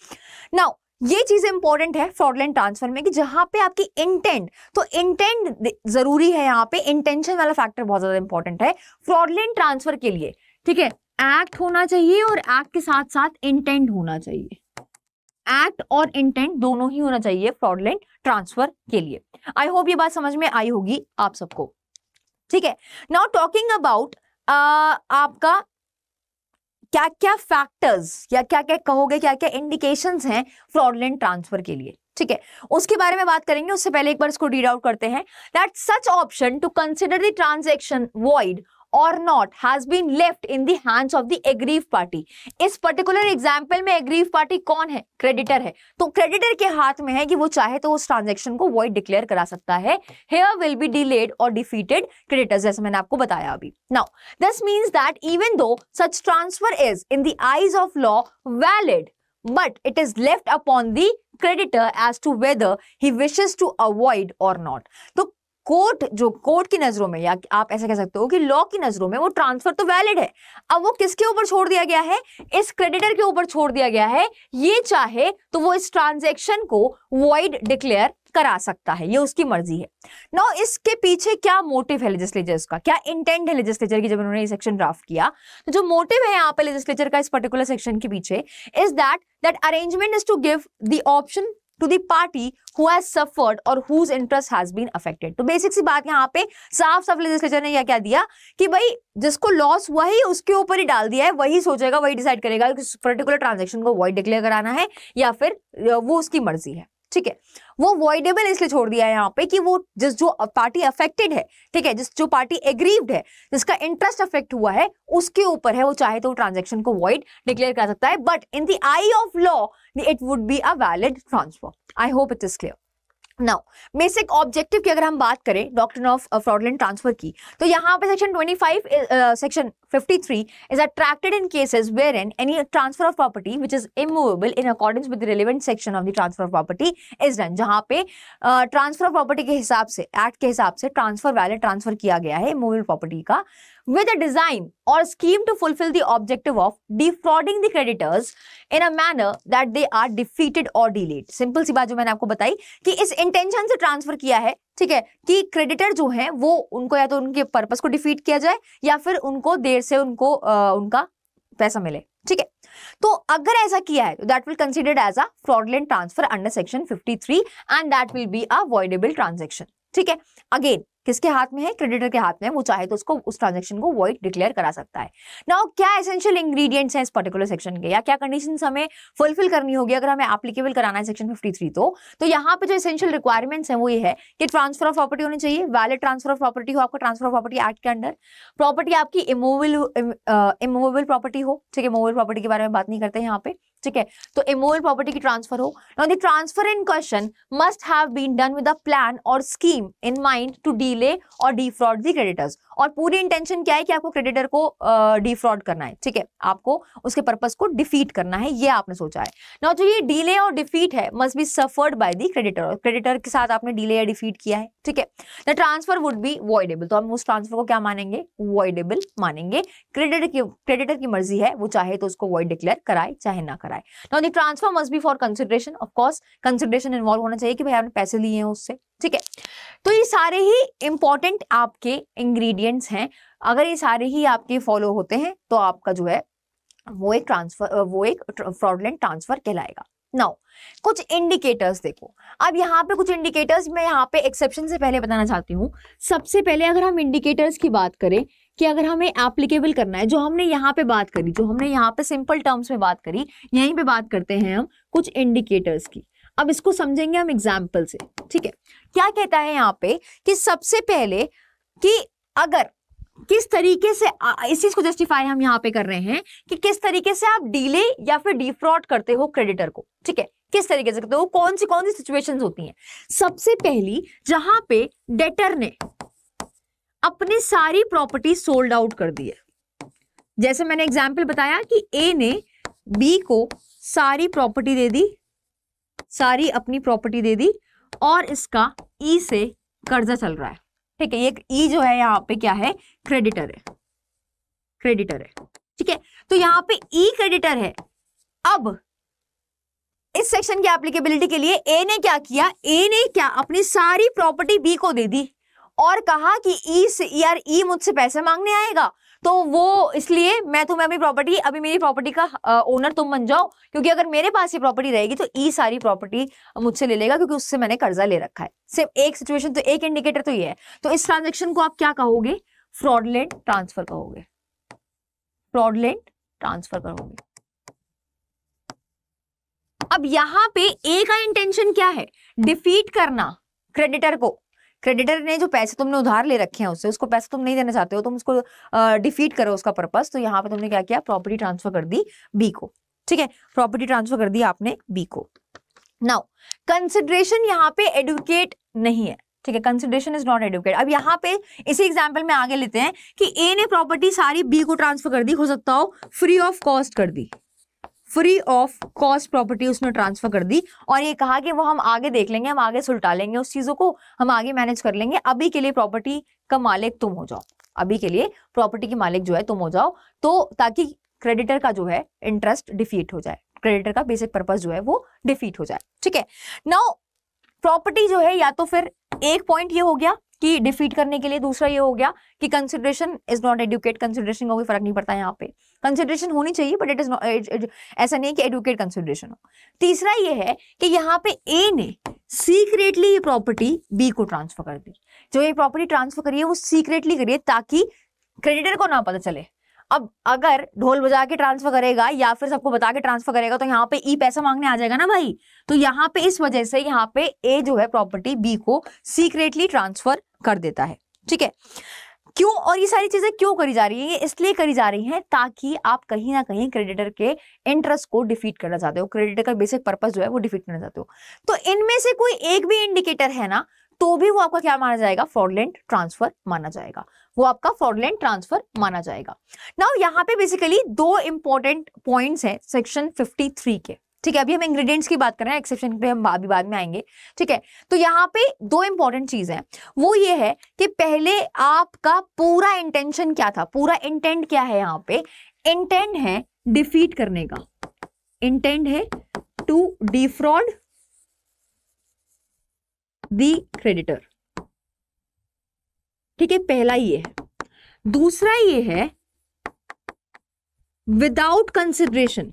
नाउ ये चीज इंपॉर्टेंट है फ्रॉडलैंड ट्रांसफर में कि जहां पे आपकी इंटेंट तो इंटेंट जरूरी है यहाँ पे इंटेंशन वाला फैक्टर बहुत ज्यादा इंपॉर्टेंट है फ्रॉडलैंड ट्रांसफर के लिए ठीक है एक्ट होना चाहिए और एक्ट के साथ साथ इंटेंट होना चाहिए एक्ट और इंटेंट दोनों ही होना चाहिए फ्रॉडलेंट ट्रांसफर के लिए आई होप ये बात समझ में आई होगी आप सबको ठीक है नाउ टॉकिंग अबाउट आपका क्या क्या फैक्टर्स या क्या क्या कहोगे क्या क्या इंडिकेशन हैं फ्रॉडलेंट ट्रांसफर के लिए ठीक है उसके बारे में बात करेंगे उससे पहले एक बार इसको रीड आउट करते हैं that such option to consider the transaction void or not has been left in the hands of the aggrieved party. इस particular example में aggrieved party कौन है creditor है तो creditor के हाथ में है कि वो चाहे तो उस transaction को void declare करा सकता है Here will be delayed or defeated creditors जैसे मैंने आपको बताया अभी Now this means that even though such transfer is in the eyes of law valid but it is left upon the creditor as to whether he wishes to avoid or not. तो कोर्ट जो कोर्ट की नजरों में या आप ऐसा कह सकते हो कि लॉ की नजरों में वो ट्रांसफर तो वैलिड है अब वो किसके ऊपर छोड़ दिया गया है इस क्रेडिटर के ऊपर छोड़ दिया गया है ये चाहे तो वो इस ट्रांजेक्शन को वॉइड डिक्लेयर करा सकता है ये उसकी मर्जी है नो इसके पीछे क्या मोटिव है लेजिस्लेचर्स का क्या इंटेंट है लेजिस्लेचर की जब उन्होंने ये सेक्शन ड्राफ्ट किया तो जो मोटिव है यहाँ पे लेजिस्लेचर का इस पर्टिकुलर सेक्शन के पीछे is that that arrangement is to give the option to the party who has suffered और whose interest has been affected तो बेसिक सी बात यहाँ पे साफ साफ लेजिस्लेचर ने यह क्या दिया कि भाई जिसको लॉस वही उसके ऊपर ही डाल दिया है वही सोचेगा वही डिसाइड करेगा कि पर्टिकुलर ट्रांजेक्शन को वॉइड डिक्लेयर कराना है या फिर वो उसकी मर्जी है ठीक है वो अवॉइडेबल इसलिए छोड़ दिया है यहाँ पे कि वो जिस जो पार्टी अफेक्टेड है ठीक है जिस जो पार्टी एग्रीव्ड है जिसका इंटरेस्ट अफेक्ट हुआ है उसके ऊपर है वो चाहे तो ट्रांजेक्शन को वॉइड डिक्लेयर कर सकता है but in the eye of law it would be a valid transfer I hope it is clear now basic objective की अगर हम बात करें डॉक्टर ऑफ फ्रॉडलैंड ट्रांसफर की तो यहाँ पे section 25 section 53 is attracted in cases where an any transfer of property which is immovable in according with relevant section of the transfer of property is done जहाँ पे ट्रांसफर ऑफ प्रॉपर्टी के हिसाब से एक्ट के हिसाब से ट्रांसफर वैलिड ट्रांसफर किया गया है इमूवेबल प्रॉपर्टी का with a design or scheme to fulfill the objective of defrauding the creditors in a manner that they are defeated or delayed. Simple सी बात जो मैंने आपको बताई कि इस इंटेंशन से ट्रांसफर किया है ठीक है कि क्रेडिटर जो है वो उनको या तो उनके पर्पज को डिफीट किया जाए या फिर उनको देर से उनको आ, उनका पैसा मिले ठीक है तो अगर ऐसा किया है तो that will considered as a fraudulent transfer under section fifty three and that will be avoidable voidable transaction ठीक है अगेन किसके हाथ में है क्रेडिटर के हाथ में वो चाहे तो उसको उस ट्रांजेक्शन को वॉइड डिक्लेयर करा सकता है ना क्या एसेंशियल इंग्रीडियंट्स हैं इस पर्टिकुलर सेक्शन के या क्या कंडीशन हमें फुलफिल करनी होगी अगर हमें एप्लीकेबल कराना है सेक्शन 53 तो तो यहाँ पे जो एसेंशियल रिक्वायरमेंट्स हैं वो ये है कि ट्रांसफर ऑफ प्रॉपर्टी होनी चाहिए वैलिड ट्रांसफर ऑफ प्रॉपर्टी हो आपका ट्रांसफर ऑफ प्रॉपर्टी एक्ट के अंडर प्रॉपर्टी आपकी इमोवल इमोवेबल प्रॉपर्टी हो ठीक है इमोवल प्रॉपर्टी के बारे में बात नहीं करते यहाँ पे ठीक है तो इमोल प्रॉपर्टी की ट्रांसफर हो now the transfer in question must have been done with a plan और scheme in mind to delay और डिफ्रॉड दी क्रेडिटर्स और पूरी इंटेंशन क्या है कि आपको क्रेडिटर को डिफ्रॉड uh, करना है ठीक है आपको उसके पर्पज को डिफीट करना है ये आपने सोचा है नाउ जो ये डीले और डिफीट है must be suffered by the creditor और क्रेडिटर के साथ आपने डीले या डिफीट किया है ठीक है the transfer would be voidable तो हम उस ट्रांसफर को क्या मानेंगे वॉइडेबल मानेंगे क्रेडिटर की क्रेडिटर की मर्जी है वो चाहे तो उसको वॉइड डिक्लेयर कराए चाहे ना कराए रहा है now the transfer must be for consideration of course consideration involve होना चाहिए कि भाई आपने पैसे लिए हैं उससे ठीक है तो ये सारे ही इंपॉर्टेंट आपके इंग्रेडिएंट्स हैं अगर ये सारे ही आपके फॉलो होते हैं तो आपका जो है वो एक ट्रांसफर वो एक फ्रॉडलेंट ट्रांसफर कहलाएगा नाउ कुछ इंडिकेटर्स देखो अब यहाँ पे कुछ इंडिकेटर्स मैं यहाँ पे एक्सेप्शन से पहले बताना चाहती हूँ सबसे पहले अगर हम इंडिकेटर्स की बात करें कि अगर हमें एप्लीकेबल करना है जो हमने यहाँ पे बात करी जो हमने यहाँ पे सिंपल टर्म्स में बात करी यहीं पे बात करते हैं हम कुछ इंडिकेटर्स की अब इसको समझेंगे हम एग्जाम्पल से ठीक है क्या कहता है यहाँ पे कि सबसे पहले कि अगर किस तरीके से इस चीज को जस्टिफाई हम यहाँ पे कर रहे हैं कि किस तरीके से आप डीले या फिर डिफ्रॉड करते हो क्रेडिटर को ठीक है किस तरीके से करते हो कौन सी कौन सी सिचुएशंस होती हैं सबसे पहली जहां पे डेटर ने अपनी सारी प्रॉपर्टी सोल्ड आउट कर दी है जैसे मैंने एग्जाम्पल बताया कि ए ने बी को सारी प्रॉपर्टी दे दी सारी अपनी प्रॉपर्टी दे दी और इसका ई e से कर्जा चल रहा है ठीक है ये ई e जो है यहाँ पे क्या है क्रेडिटर है क्रेडिटर है ठीक है तो यहाँ पे ई e क्रेडिटर है अब इस सेक्शन की एप्लीकेबिलिटी के लिए ए ने क्या किया ए ने क्या अपनी सारी प्रॉपर्टी बी को दे दी और कहा कि ई यार ई मुझसे पैसे मांगने आएगा तो वो इसलिए मैं तुम्हें अपनी प्रॉपर्टी अभी मेरी प्रॉपर्टी का आ, ओनर तुम बन जाओ क्योंकि अगर मेरे पास ये प्रॉपर्टी रहेगी तो ई सारी प्रॉपर्टी मुझसे ले लेगा क्योंकि उससे मैंने कर्जा ले रखा है सिर्फ एक सिचुएशन तो एक इंडिकेटर तो ये है तो इस ट्रांजेक्शन को आप क्या कहोगे फ्रॉडलेंट ट्रांसफर कहोगे फ्रॉडलेंट ट्रांसफर कहोगे अब यहां पे ए का इंटेंशन क्या है डिफीट करना क्रेडिटर को क्रेडिटर ने जो पैसे तुमने उधार ले रखे हैं उससे उसको पैसे तुम नहीं देना चाहते हो तुम उसको डिफीट करो उसका पर्पज तो यहाँ पे तुमने क्या किया प्रॉपर्टी ट्रांसफर कर दी बी को ठीक है प्रॉपर्टी ट्रांसफर कर दी आपने बी को नाउ कंसिडरेशन यहाँ पे एडुकेट नहीं है ठीक है कंसिडरेशन इज नॉट एडुकेट अब यहाँ पे इसी एग्जाम्पल में आगे लेते हैं कि ए ने प्रॉपर्टी सारी बी को ट्रांसफर कर दी हो सकता हो फ्री ऑफ कॉस्ट कर दी फ्री ऑफ कॉस्ट प्रॉपर्टी उसने ट्रांसफर कर दी और ये कहा कि वो हम आगे देख लेंगे हम आगे सुलटा लेंगे उस चीजों को हम आगे मैनेज कर लेंगे अभी के लिए प्रॉपर्टी का मालिक तुम हो जाओ अभी के लिए प्रॉपर्टी के मालिक जो है तुम हो जाओ तो ताकि क्रेडिटर का जो है इंटरेस्ट डिफीट हो जाए क्रेडिटर का बेसिक पर्पज जो है वो डिफीट हो जाए ठीक है नाउ प्रॉपर्टी जो है या तो फिर एक पॉइंट ये हो गया कि डिफीट करने के लिए दूसरा ये हो गया कि consideration is not adequate consideration का कोई फर्क नहीं पड़ता यहाँ पे कंसिडरेशन होनी चाहिए बट इट इज नॉट ऐसा नहीं है कि एडुकेट कंसिडरेशन हो तीसरा ये है कि यहाँ पे ए ने सीक्रेटली ये प्रॉपर्टी बी को ट्रांसफर कर दी जो ये प्रॉपर्टी ट्रांसफर करी है वो सीक्रेटली करिए ताकि क्रेडिटर को ना पता चले अब अगर ढोल बजा के ट्रांसफर करेगा या फिर सबको बता के ट्रांसफर करेगा तो यहाँ पे ई पैसा मांगने आ जाएगा ना भाई तो यहाँ पे इस वजह से यहाँ पे ए जो है प्रॉपर्टी बी को सीक्रेटली ट्रांसफर कर देता है ठीक है क्यों और ये सारी चीजें क्यों करी जा रही है ये इसलिए करी जा रही है ताकि आप कहीं ना कहीं क्रेडिटर के इंटरेस्ट को डिफीट करना चाहते हो क्रेडिटर का बेसिक पर्पज जो है वो डिफीट करना चाहते हो तो इनमें से कोई एक भी इंडिकेटर है ना तो भी वो आपका क्या माना जाएगा फ्रॉडलेंट ट्रांसफर माना जाएगा वो आपका फ्रॉडलेंट ट्रांसफर माना जाएगा नाउ यहाँ पे बेसिकली दो इंपॉर्टेंट पॉइंट्स हैं सेक्शन 53 के ठीक है अभी हम इंग्रेडिएंट्स की बात कर रहे हैं एक्सेप्शन पे हम अभी बाद में आएंगे ठीक है तो यहाँ पे दो इंपॉर्टेंट चीज है वो ये है कि पहले आपका पूरा इंटेंशन क्या था पूरा इंटेंट क्या है यहाँ पे इंटेंट है डिफीट करने का इंटेंट है टू डिफ्रॉड दी क्रेडिटर ठीक है पहला ये है दूसरा ये है विदाउट कंसिडरेशन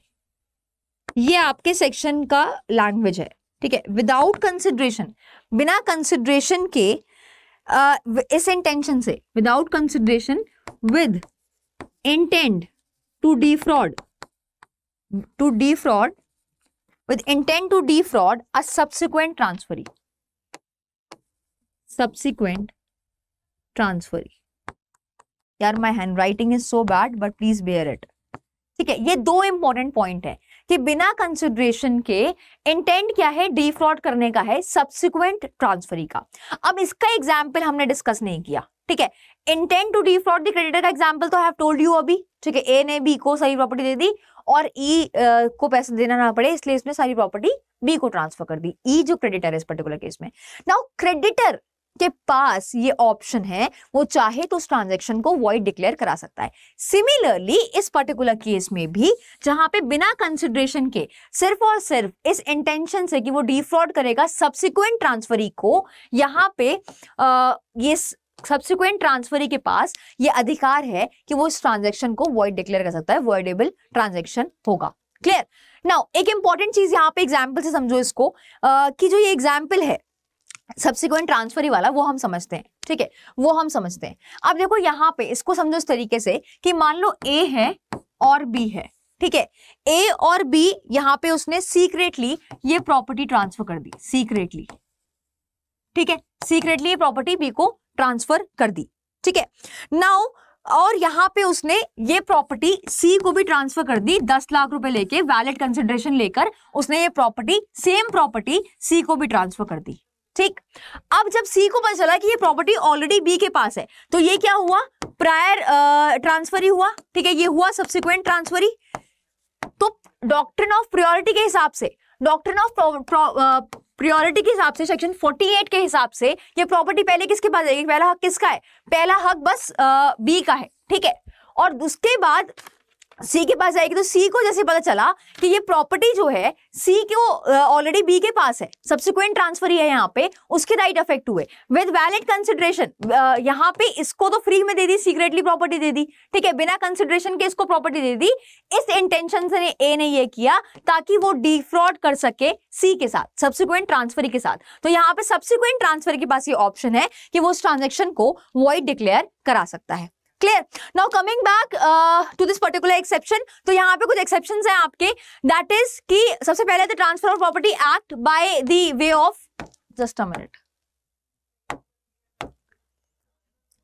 ये आपके सेक्शन का लैंग्वेज है ठीक है विदाउट कंसिडरेशन बिना कंसिडरेशन के आ, इस इंटेंशन से without consideration with intent to defraud to defraud with intent to defraud a subsequent transferee subsequent transferee. यार my handwriting is so bad but please bear it ठीक है ये दो इंपॉर्टेंट पॉइंट है कि बिना कंसिडरेशन के इंटेंट क्या है डिफ्रॉड करने का है सब्सिक्वेंट ट्रांसफरी का अब इसका एग्जाम्पल हमने डिस्कस नहीं किया ठीक है इंटेंट टू डिफ्रॉड द्रेडिटर का एग्जाम्पल तो हैव टोल्ड यू अभी ठीक है ए ने बी को सारी प्रॉपर्टी दे दी और ई e, uh, को पैसे देना ना पड़े इसलिए इसने सारी प्रॉपर्टी बी को ट्रांसफर कर दी ई e जो क्रेडिटर है इस पर्टिकुलर केस में नाउ क्रेडिटर के पास ये ऑप्शन है वो चाहे तो उस ट्रांजेक्शन को वॉइड डिक्लेयर करा सकता है सिमिलरली इस पर्टिकुलर केस में भी जहां पे बिना कंसिडरेशन के सिर्फ और सिर्फ इस इंटेंशन से कि वो डिफ्रॉड करेगा सब्सिक्वेंट ट्रांसफरी को यहाँ पे आ, ये सब्सिक्वेंट ट्रांसफरी के पास ये अधिकार है कि वो इस ट्रांजेक्शन को वॉइड डिक्लेयर कर सकता है वॉइडेबल ट्रांजेक्शन होगा क्लियर नाउ एक इंपॉर्टेंट चीज यहाँ पे एग्जाम्पल से समझो इसको आ, कि जो ये एग्जाम्पल है सब्सिक्वेंट ट्रांसफर ही वाला वो हम समझते हैं ठीक है वो हम समझते हैं अब देखो यहाँ पे इसको समझो इस तरीके से कि मान लो ए है और बी है ठीक है ए और बी यहाँ पे उसने सीक्रेटली ये प्रॉपर्टी ट्रांसफर कर दी सीक्रेटली ठीक है सीक्रेटली ये प्रॉपर्टी बी को ट्रांसफर कर दी ठीक है नाउ और यहाँ पे उसने ये प्रॉपर्टी सी को भी ट्रांसफर कर दी दस लाख रुपए लेके वैलिड कंसिडरेशन लेकर उसने ये प्रॉपर्टी सेम प्रॉपर्टी सी को भी ट्रांसफर कर दी ठीक अब जब सी को पता चला कि ये प्रॉपर्टी ऑलरेडी बी के पास है तो ये क्या हुआ प्रायर ट्रांसफर ही हुआ ठीक है ये हुआ सब्सिक्वेंट ट्रांसफर ही तो डॉक्ट्रिन ऑफ प्रियोरिटी के हिसाब से डॉक्ट्रिन ऑफ प्रियोरिटी के हिसाब से सेक्शन 48 के हिसाब से ये प्रॉपर्टी पहले किसके पास जाएगी पहला हक किसका है पहला हक बस बी का है ठीक है और उसके बाद सी के पास जाएगी तो सी को जैसे पता चला कि ये प्रॉपर्टी जो है सी को ऑलरेडी बी के पास है सब्सिक्वेंट ट्रांसफर ही है यहाँ पे उसके राइट अफेक्ट हुए विद वैलिड कंसिडरेशन यहाँ पे इसको तो फ्री में दे दी सीक्रेटली प्रॉपर्टी दे दी ठीक है बिना कंसिडरेशन के इसको प्रॉपर्टी दे दी इस इंटेंशन से ए ने ये किया ताकि वो डिफ्रॉड कर सके सी के साथ सब्सिक्वेंट ट्रांसफर के साथ तो यहाँ पे सब्सिक्वेंट ट्रांसफर के पास ये ऑप्शन है कि वो उस ट्रांजेक्शन को वॉइड डिक्लेयर करा सकता है clear now coming back to this particular exception तो यहाँ पे कुछ एक्सेप्शन है आपके दैट इज कि सबसे पहले the transfer of property act by the way of just a minute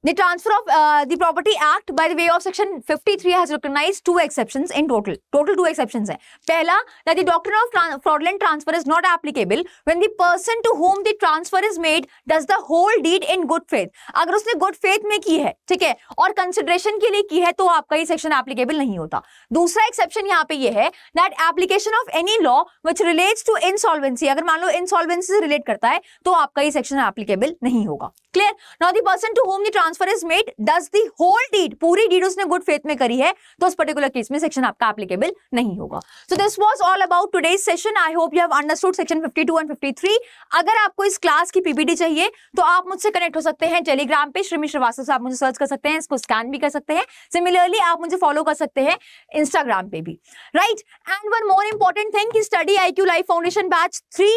The transfer of uh, the property act by the way of section 53 has recognized two exceptions in total. Total two exceptions are. पहला that the doctrine of tran fraudulent transfer is not applicable when the person to whom the transfer is made does the whole deed in good faith. अगर उसने good faith में की है ठीक है और consideration के लिए की है तो आपका ये section applicable नहीं होता. दूसरा exception यहाँ पे ये है that application of any law which relates to insolvency अगर मान लो insolvency से relate करता है तो आपका ये section applicable नहीं होगा. Clear now the person to whom the transfer is made does the whole deed पूरी डीड उसने गुड फेथ में करी है तो उस पर्टिकुलर केस में सेक्शन आपका एप्लीकेबल नहीं होगा so this was all about today session I hope you have understood section fifty two and fifty three अगर आपको इस क्लास की पीपीडी चाहिए तो आप मुझसे कनेक्ट हो सकते हैं टेलीग्राम पे श्रीमी श्रीवास्तव से आप मुझे सर्च कर सकते हैं इसको स्कैन भी कर सकते हैं सिमिलरली आप मुझे फॉलो कर सकते हैं इंस्टाग्राम पे भी right and one more important thing कि study IQ life foundation batch three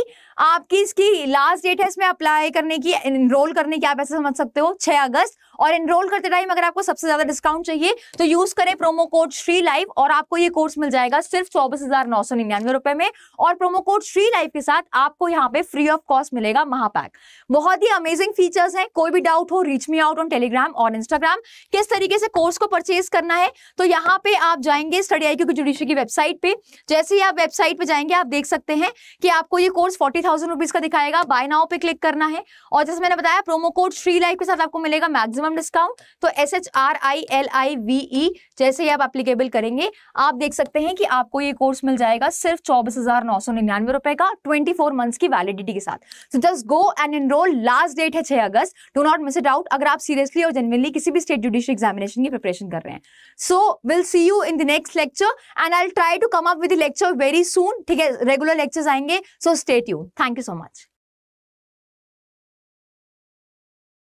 आपकी इसकी लास्ट डेट है इसमें अप्लाई करने की इनरोल करने की आप ऐसे समझ सकते हो छह अगस्त और एनरोल करते टाइम अगर आपको सबसे ज्यादा डिस्काउंट चाहिए तो यूज करें प्रोमो कोड श्री लाइव और आपको ये कोर्स मिल जाएगा सिर्फ चौबीस हजार नौ सौ निन्यानवे रुपए में और प्रोमो कोड श्री लाइव के साथ आपको यहाँ पे फ्री ऑफ कॉस्ट मिलेगा महापैक बहुत ही अमेजिंग फीचर्स हैं कोई भी डाउट हो reach me out on Telegram और इंस्टाग्राम किस तरीके से कोर्स को परचेज करना है तो यहाँ पे आप जाएंगे स्टडी आई की की वेबसाइट पे जैसे ही आप वेबसाइट पे जाएंगे आप देख सकते हैं कि आपको ये कोर्स फोर्टी थाउजेंड रुपीज का दिखाएगा बाय नाउ पे क्लिक करना है और जैसे मैंने बताया प्रोमो कोड श्री लाइव के साथ आपको मिलेगा मैक्सिमम मैक्सिमम डिस्काउंट तो S H R I L I V E जैसे ही आप अप्लीकेबल करेंगे आप देख सकते हैं कि आपको ये कोर्स मिल जाएगा सिर्फ चौबीस हजार नौ सौ निन्यानवे रुपए का ट्वेंटी फोर मंथ्स की वैलिडिटी के साथ so just go and enrol last date है छह अगस्त do not miss it out अगर आप सीरियसली और जनरली किसी भी स्टेट जुडिशियल एग्जामिनेशन की प्रिपरेशन कर रहे हैं so will see you in the next lecture and I try to come up with lecture very soon ठीक है रेगुलर लेक्चर्स आएंगे so state you thank you so much